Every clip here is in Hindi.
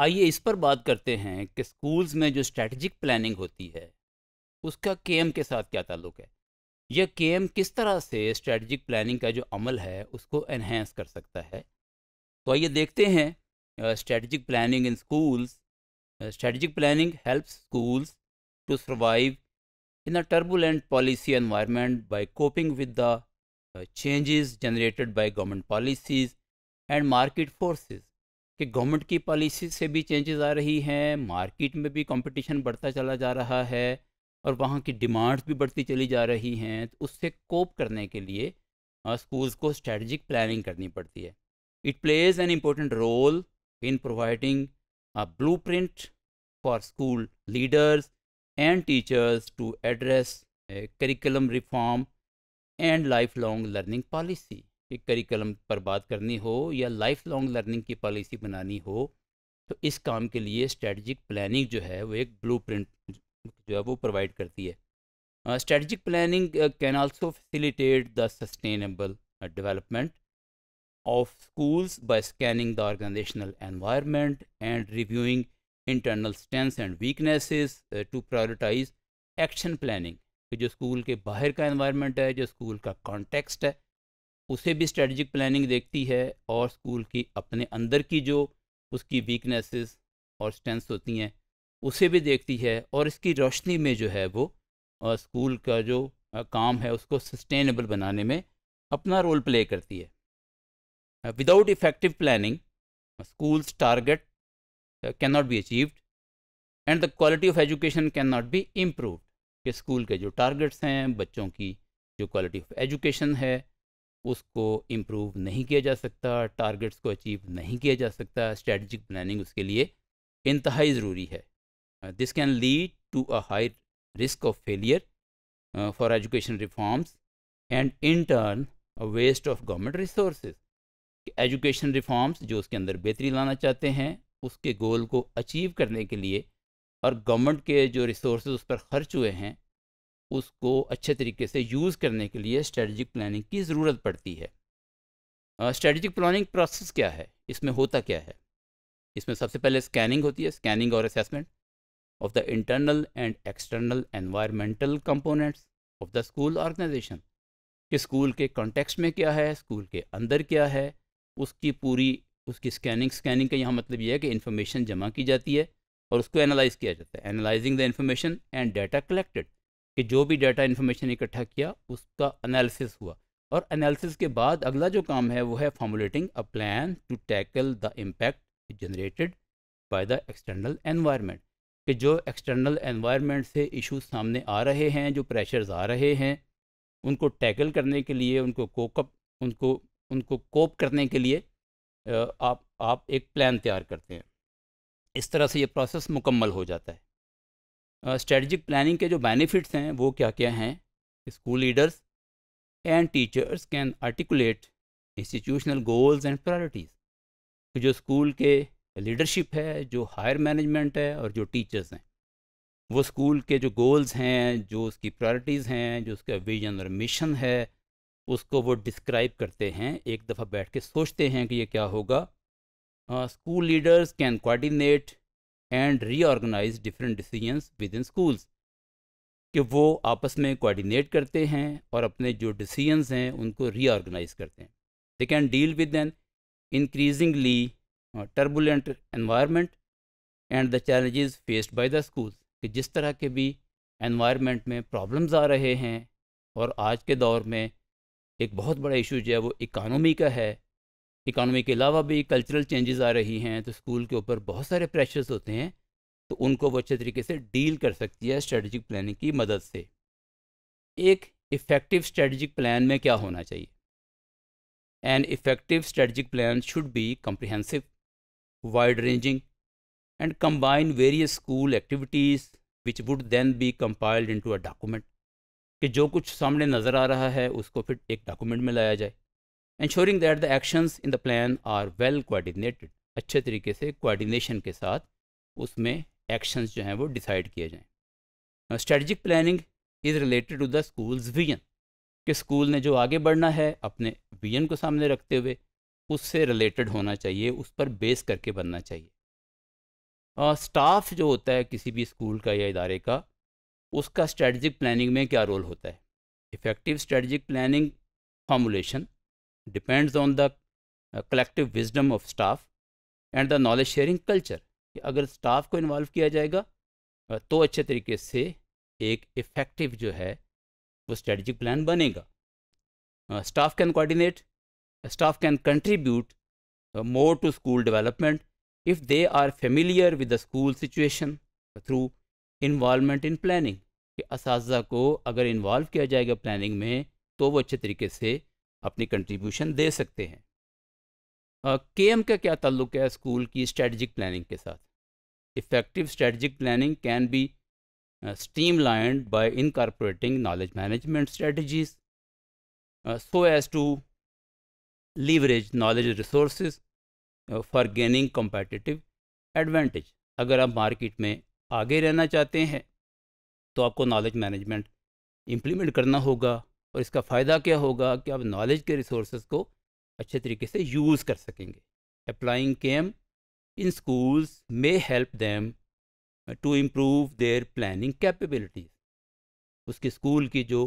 आइए इस पर बात करते हैं कि स्कूल्स में जो स्ट्रेटजिक प्लानिंग होती है उसका के के साथ क्या ताल्लुक है यह के किस तरह से स्ट्रेटजिक प्लानिंग का जो अमल है उसको एनहेंस कर सकता है तो आइए देखते हैं strategic planning in schools strategic planning helps schools to survive in a turbulent policy environment by coping with the changes generated by government policies and market forces कि गवर्नमेंट की पॉलिसी से भी चेंजेस आ रही हैं मार्केट में भी कंपटीशन बढ़ता चला जा रहा है और वहाँ की डिमांड्स भी बढ़ती चली जा रही हैं तो उससे कोप करने के लिए स्कूल्स को स्ट्रेटजिक प्लानिंग करनी पड़ती है it plays an important role in providing blueprint for school leaders and teachers to address curriculum reform and lifelong learning policy कि करिकुलम पर बात करनी हो या लाइफ लॉन्ग लर्निंग की पॉलिसी बनानी हो तो इस काम के लिए स्ट्रेटजिक प्लानिंग जो है वो एक ब्लू जो है वो प्रोवाइड करती है strategic planning can also facilitate the sustainable development of schools by scanning the organisational environment and reviewing internal strengths and weaknesses to prioritise action planning जो स्कूल के बाहर का एनवायरनमेंट है जो स्कूल का कॉन्टेक्स्ट है उसे भी स्ट्रेटजिक प्लानिंग देखती है और स्कूल की अपने अंदर की जो उसकी वीकनेसेस और स्ट्रेंथ्स होती हैं उसे भी देखती है और इसकी रोशनी में जो है वो स्कूल का जो काम है उसको सस्टेनेबल बनाने में अपना रोल प्ले करती है without effective planning schools target cannot be achieved and the quality of education cannot be improved कि स्कूल के जो टारगेट्स हैं बच्चों की जो क्वालिटी ऑफ एजुकेशन है उसको इम्प्रूव नहीं किया जा सकता टारगेट्स को अचीव नहीं किया जा सकता स्ट्रेटजिक प्लानिंग उसके लिए इंतहाई ज़रूरी है this can lead to a high risk of failure for education reforms and in turn a waste of government resource education reforms जो उसके अंदर बेहतरी लाना चाहते हैं उसके गोल को अचीव करने के लिए और गवर्नमेंट के जो रिसोर्स उस पर खर्च हुए हैं उसको अच्छे तरीके से यूज़ करने के लिए स्ट्रेटजिक प्लानिंग की ज़रूरत पड़ती है स्ट्रेटजिक प्लानिंग प्रोसेस क्या है इसमें होता क्या है इसमें सबसे पहले स्कैनिंग होती है स्कैनिंग और assessment of the internal and external environmental components of the school organisation कि स्कूल के कॉन्टेक्स्ट में क्या है स्कूल के अंदर क्या है उसकी पूरी उसकी स्कैनिंग स्कैनिंग का यहाँ मतलब यह है कि इन्फॉर्मेशन जमा की जाती है और उसको एनालाइज किया जाता है analysing the information and data collected कि जो भी डाटा इन्फॉर्मेशन इकट्ठा किया उसका एनालिसिस हुआ और एनालिसिस के बाद अगला जो काम है वो है formulating a plan to tackle the impact generated by the external environment कि जो एक्सटर्नल एनवायरनमेंट से इश्यूज सामने आ रहे हैं जो प्रेशर्स आ रहे हैं उनको टैकल करने के लिए उनको कोकअप उनको उनको कोप करने के लिए आप आप एक प्लान तैयार करते हैं इस तरह से ये प्रोसेस मुकम्मल हो जाता है स्ट्रेटजिक प्लानिंग के जो बेनिफिट्स हैं वो क्या क्या हैं school leaders and teachers can articulate institutional goals and priorities तो जो स्कूल के लीडरशिप है जो हायर मैनेजमेंट है और जो टीचर्स हैं वो स्कूल के जो गोल्स हैं जो उसकी प्रायोरिटीज़ हैं जो उसका विजन और मिशन है उसको वो डिस्क्राइब करते हैं एक दफ़ा बैठ के सोचते हैं कि ये क्या होगा school leaders can coordinate and reorganise different decisions within schools कि वो आपस में कोऑर्डिनेट करते हैं और अपने जो डिसीजंस हैं उनको रीऑर्गेनाइज करते हैं they can deal with an increasingly turbulent environment and the challenges faced by the schools कि जिस तरह के भी एनवायरनमेंट में प्रॉब्लम्स आ रहे हैं और आज के दौर में एक बहुत बड़ा इशू जो है वो इकानमी का है इकानमी के अलावा भी कल्चरल चेंजेस आ रही हैं तो स्कूल के ऊपर बहुत सारे प्रेशर्स होते हैं तो उनको वो अच्छे तरीके से डील कर सकती है स्ट्रेटजिक प्लानिंग की मदद से एक इफ़ेक्टिव स्ट्रेटजिक प्लान में क्या होना चाहिए an effective strategic plan should be comprehensive wide ranging and combine various school activities which would then be compiled into a document कि जो कुछ सामने नज़र आ रहा है उसको फिर एक डॉक्यूमेंट में लाया जाए ensuring that the action in the plan are well coordinated अच्छे तरीके से कोआर्डिनेशन के साथ उसमें एक्शन जो हैं वो डिसाइड किए जाएँ strategic planning is related to the school vision कि स्कूल ने जो आगे बढ़ना है अपने विजन को सामने रखते हुए उससे रिलेटेड होना चाहिए उस पर बेस करके बनना चाहिए स्टाफ जो होता है किसी भी स्कूल का या इदारे का उसका स्ट्रेटजिक प्लानिंग में क्या रोल होता है effective strategic planning formulation depends on the collective wisdom of staff and the knowledge sharing culture कि अगर स्टाफ को इन्वॉल्व किया जाएगा तो अच्छे तरीके से एक इफ़ेक्टिव जो है वो स्ट्रेटजिक प्लान बनेगा staff can coordinate staff can contribute more to school development if they are familiar with the school situation through involvement in planning कि इस को अगर इन्वॉल्व किया जाएगा प्लानिंग में तो वो अच्छे तरीके से अपनी कंट्रीब्यूशन दे सकते हैं के एम का क्या ताल्लुक है स्कूल की स्ट्रेटजिक प्लानिंग के साथ effective strategic planning can be streamlined by incorporating knowledge management strategies so as to leverage knowledge resource for gaining competitive advantage अगर आप मार्केट में आगे रहना चाहते हैं तो आपको नॉलेज मैनेजमेंट इम्प्लीमेंट करना होगा और इसका फ़ायदा क्या होगा कि आप नॉलेज के रिसोर्स को अच्छे तरीके से यूज़ कर सकेंगे applying KM in schools may help them to improve their planning capabilities उसके स्कूल की जो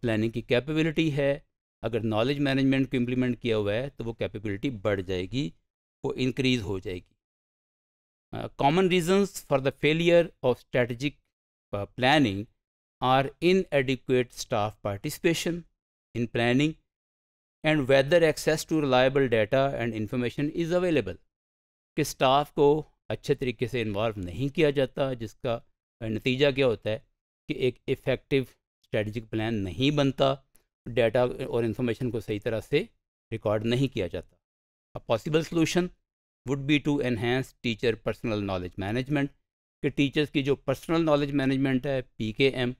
प्लानिंग की कैपेबिलिटी है अगर नॉलेज मैनेजमेंट को इम्प्लीमेंट किया हुआ है तो वो कैपेबिलिटी बढ़ जाएगी वो इंक्रीज़ हो जाएगी common reasons for the failure of strategic planning are inadequate staff participation in planning and whether access to reliable data and information is available कि स्टाफ को अच्छे तरीके से इन्वॉल्व नहीं किया जाता जिसका नतीजा क्या होता है कि एक इफ़ेक्टिव स्ट्रेटजिक प्लान नहीं बनता डाटा और इन्फॉर्मेशन को सही तरह से रिकॉर्ड नहीं किया जाता a possible solution would be to enhance teacher personal knowledge management कि टीचर्स की जो पर्सनल नॉलेज मैनेजमेंट है पी के एम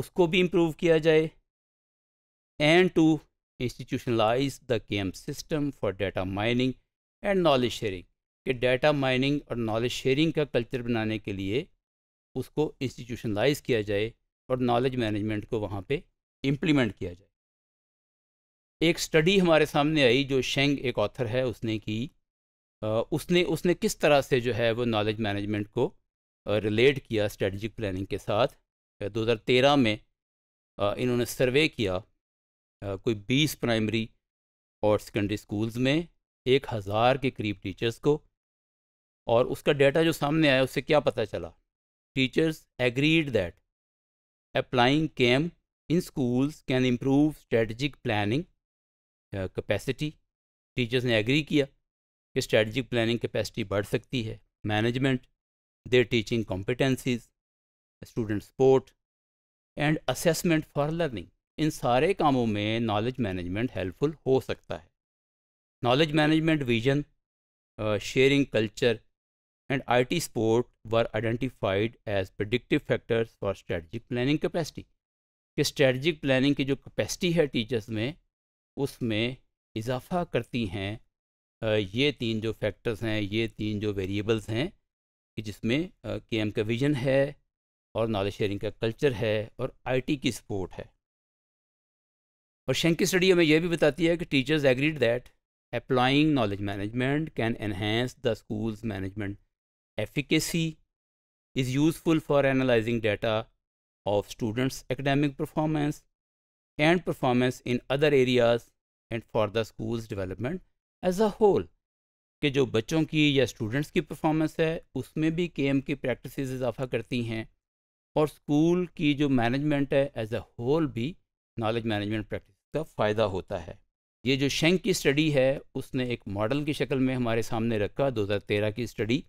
उसको भी इम्प्रूव किया जाए and to institutionalise the K system for data mining and knowledge sharing कि डाटा माइनिंग और नॉलेज शेयरिंग का कल्चर बनाने के लिए उसको इंस्टीट्यूशनलाइज किया जाए और नॉलेज मैनेजमेंट को वहाँ पे इम्प्लीमेंट किया जाए एक स्टडी हमारे सामने आई जो शेंग एक ऑथर है उसने की उसने उसने किस तरह से जो है वो नॉलेज मैनेजमेंट को रिलेट किया स्ट्रेटजिक प्लानिंग के साथ 2013 में इन्होंने सर्वे किया कोई 20 प्राइमरी और सेकेंडरी स्कूल्स में एक हज़ार के करीब टीचर्स को और उसका डाटा जो सामने आया उससे क्या पता चला teachers agreed that applying KM in schools can improve strategic planning capacity teachers ने एग्री किया कि स्ट्रेटजिक प्लानिंग कैपेसिटी बढ़ सकती है management their teaching competencies student support and assessment for learning इन सारे कामों में नॉलेज मैनेजमेंट हेल्पफुल हो सकता है knowledge management vision sharing culture and I T support were identified as predictive factors for strategic planning capacity कि स्ट्रेटजिक प्लानिंग की जो कैपेसिटी है टीचर्स में उसमें इजाफा करती हैं ये तीन जो फैक्टर्स हैं ये तीन जो वेरिएबल्स हैं कि जिसमें के एम का विजन है और नॉलेज शेयरिंग का कल्चर है और आईटी की सपोर्ट है और शेंकी स्टडी हमें यह भी बताती है कि teachers agreed that applying knowledge management can enhance the school's management efficacy is useful for analysing data of students academic performance and performance in other areas and for the school's development as a whole कि जो बच्चों की या स्टूडेंट्स की परफॉर्मेंस है उसमें भी के एम की प्रैक्टिस इजाफा करती हैं और स्कूल की जो मैनेजमेंट है एज ए होल भी नॉलेज मैनेजमेंट प्रैक्टिस का फ़ायदा होता है ये जो शेंक की स्टडी है उसने एक मॉडल की शक्ल में हमारे सामने रखा 2013 की स्टडी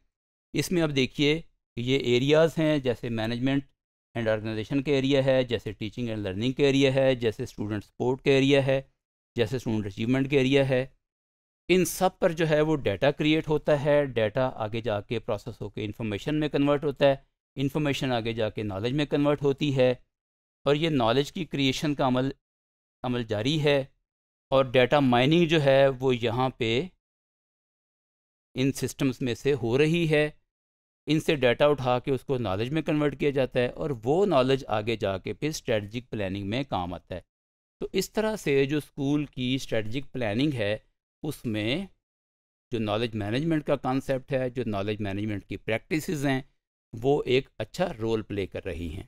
इसमें अब देखिए ये एरियाज़ हैं जैसे मैनेजमेंट एंड ऑर्गेनाइजेशन के एरिया है जैसे टीचिंग एंड लर्निंग के एरिया है जैसे स्टूडेंट सपोर्ट के एरिया है जैसे स्टूडेंट अचीवमेंट के एरिया है इन सब पर जो है वो डाटा क्रिएट होता है डाटा आगे जाके प्रोसेस होकर इन्फॉर्मेशन में कन्वर्ट होता है इन्फॉर्मेशन आगे जाके नॉलेज में कन्वर्ट होती है और ये नॉलेज की क्रिएशन का अमल अमल जारी है और डेटा माइनिंग जो है वो यहाँ पे इन सिस्टम्स में से हो रही है इनसे डाटा उठा के उसको नॉलेज में कन्वर्ट किया जाता है और वो नॉलेज आगे जाके फिर स्ट्रेटजिक प्लानिंग में काम आता है तो इस तरह से जो स्कूल की स्ट्रेटजिक प्लानिंग है उसमें जो नॉलेज मैनेजमेंट का कॉन्सेप्ट है जो नॉलेज मैनेजमेंट की प्रैक्टिसेस हैं वो एक अच्छा रोल प्ले कर रही हैं